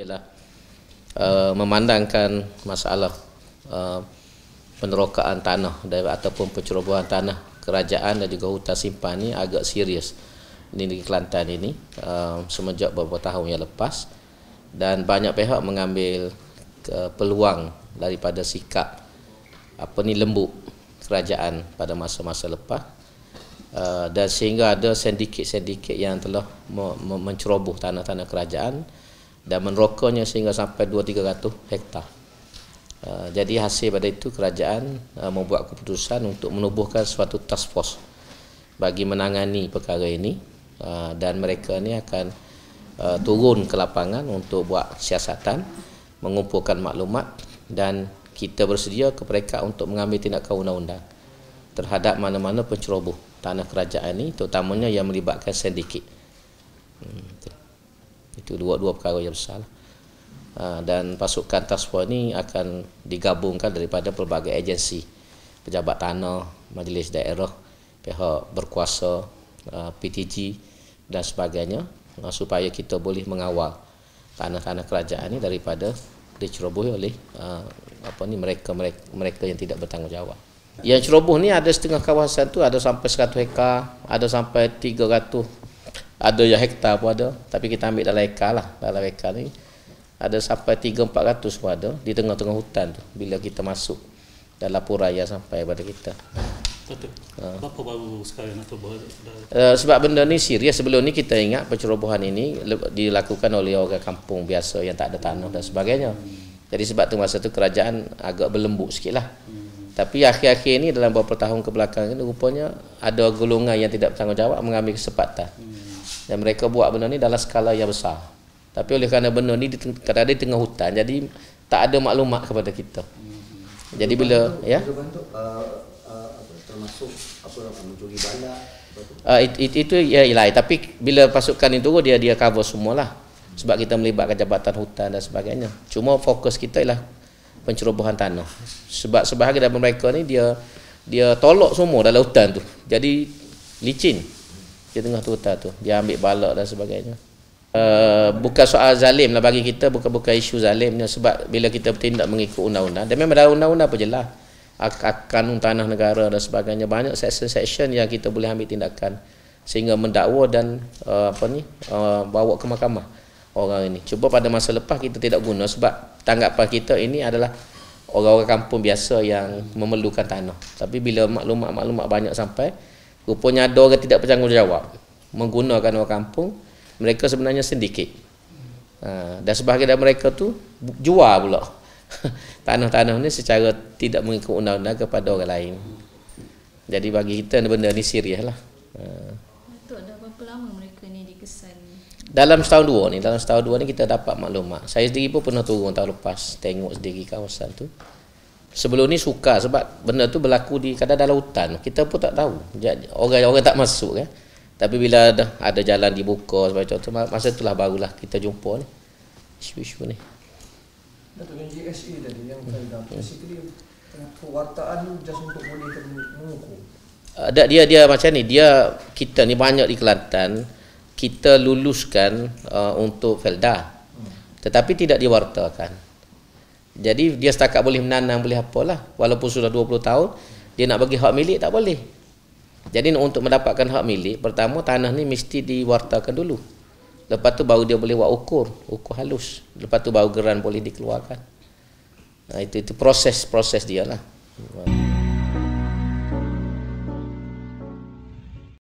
ialah uh, memandangkan masalah uh, penerokaan tanah dari, ataupun pencerobohan tanah kerajaan dan juga hutan simpan ini agak serius di negeri Kelantan ini uh, semenjak beberapa tahun yang lepas dan banyak pihak mengambil uh, peluang daripada sikap apa ni lembut kerajaan pada masa-masa lepas uh, dan sehingga ada sindiket-sindiket yang telah menceroboh tanah-tanah kerajaan dan merokoknya sehingga sampai 2-300 hektar. Uh, jadi hasil pada itu kerajaan eh, membuat keputusan untuk menubuhkan suatu task force bagi menangani perkara ini eh, dan mereka ini akan turun ke lapangan untuk buat siasatan, mengumpulkan maklumat dan kita bersedia ke mereka untuk mengambil tindakan undang-undang terhadap mana-mana penceroboh tanah kerajaan ini terutamanya yang melibatkan sindiket. Hmm. Itu dua-dua perkara yang besar. Ha, dan pasukan task force ini akan digabungkan daripada pelbagai agensi. Pejabat tanah, majlis daerah, pihak berkuasa, ha, PTG dan sebagainya ha, supaya kita boleh mengawal tanah-tanah kerajaan ini daripada diceroboh oleh ha, apa ni mereka mereka yang tidak bertanggungjawab. Yang ceroboh ni ada setengah kawasan tu ada sampai 100 hektar, ada sampai ada yang hektar pun ada tapi kita ambil dalam eka lah dalam eka ni ada sampai 3-400 pun ada di tengah-tengah hutan tu bila kita masuk dalam puraya sampai pada kita Kenapa ha. baru sekarang eh, sebab benda ni serius sebelum ni kita ingat pencerobohan ini dilakukan oleh orang kampung biasa yang tak ada tanah dan sebagainya jadi sebab tu masa tu kerajaan agak berlembuk sikit lah hmm. tapi akhir-akhir ni dalam beberapa tahun kebelakangan, belakang rupanya ada golongan yang tidak bertanggungjawab mengambil kesempatan. Hmm dan mereka buat benda ni dalam skala yang besar tapi oleh kerana benda ni kadang-kadang di tengah hutan jadi tak ada maklumat kepada kita hmm. jadi bila bantuk, ya bantuk, uh, uh, apa, termasuk apa nama mencuri bandar uh, itu it, it, it, ya ilai tapi bila pasukan itu dia dia cover semualah sebab kita melibatkan jabatan hutan dan sebagainya cuma fokus kita ialah pencerobohan tanah sebab sebahagian daripada mereka ni dia dia tolak semua dalam hutan tu jadi licin dia tengah tutar tu. Dia ambil balak dan sebagainya. Uh, bukan soal zalim lah bagi kita. Bukan-bukan isu zalimnya. Sebab bila kita bertindak mengikut undang-undang. Dan memang ada undang-undang pun je lah. Kanun tanah negara dan sebagainya. Banyak section-section yang kita boleh ambil tindakan. Sehingga mendakwa dan uh, apa ni uh, bawa ke mahkamah orang ini. Cuba pada masa lepas kita tidak guna. Sebab tanggapan kita ini adalah orang-orang kampung biasa yang memerlukan tanah. Tapi bila maklumat-maklumat banyak sampai Rupanya ada orang tidak bertanggungjawab menggunakan orang kampung, mereka sebenarnya sindiket. Ha, dan sebahagian dari mereka tu jual pula tanah-tanah ni secara tidak mengikut undang-undang kepada orang lain. Jadi bagi kita benda ni serius lah. Ha. Betul, dah berapa lama mereka ni dikesan? Dalam setahun dua ni, dalam setahun dua ni kita dapat maklumat. Saya sendiri pun pernah turun tahun lepas tengok sendiri kawasan tu sebelum ni suka sebab benda tu berlaku di kadang dalam hutan kita pun tak tahu orang orang tak masuk kan tapi bila ada ada jalan dibuka sebab contoh masa itulah barulah kita jumpa ni isu-isu ni hmm. Pewartaan just untuk boleh mengukur Ada ah, dia dia macam ni dia kita ni banyak di Kelantan kita luluskan uh, untuk Felda hmm. tetapi tidak diwartakan jadi dia setakat boleh menanam boleh apalah walaupun sudah 20 tahun dia nak bagi hak milik tak boleh. Jadi untuk mendapatkan hak milik pertama tanah ni mesti diwartakan dulu. Lepas tu baru dia boleh buat ukur, ukur halus. Lepas tu baru geran boleh dikeluarkan. Nah itu itu proses-proses dialah. Hmm.